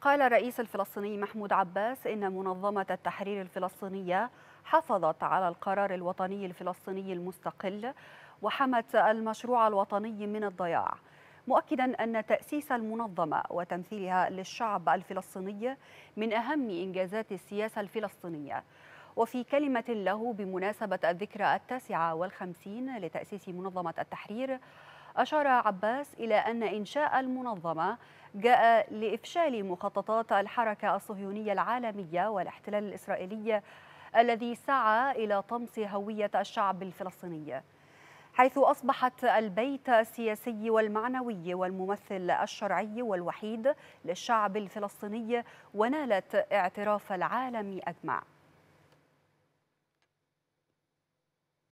قال الرئيس الفلسطيني محمود عباس إن منظمة التحرير الفلسطينية حافظت على القرار الوطني الفلسطيني المستقل وحمت المشروع الوطني من الضياع مؤكدا أن تأسيس المنظمة وتمثيلها للشعب الفلسطيني من أهم إنجازات السياسة الفلسطينية وفي كلمة له بمناسبة الذكرى التاسعة والخمسين لتأسيس منظمة التحرير أشار عباس إلى أن إنشاء المنظمة جاء لإفشال مخططات الحركة الصهيونية العالمية والاحتلال الإسرائيلي الذي سعى إلى طمس هوية الشعب الفلسطيني حيث أصبحت البيت السياسي والمعنوي والممثل الشرعي والوحيد للشعب الفلسطيني ونالت اعتراف العالم أجمع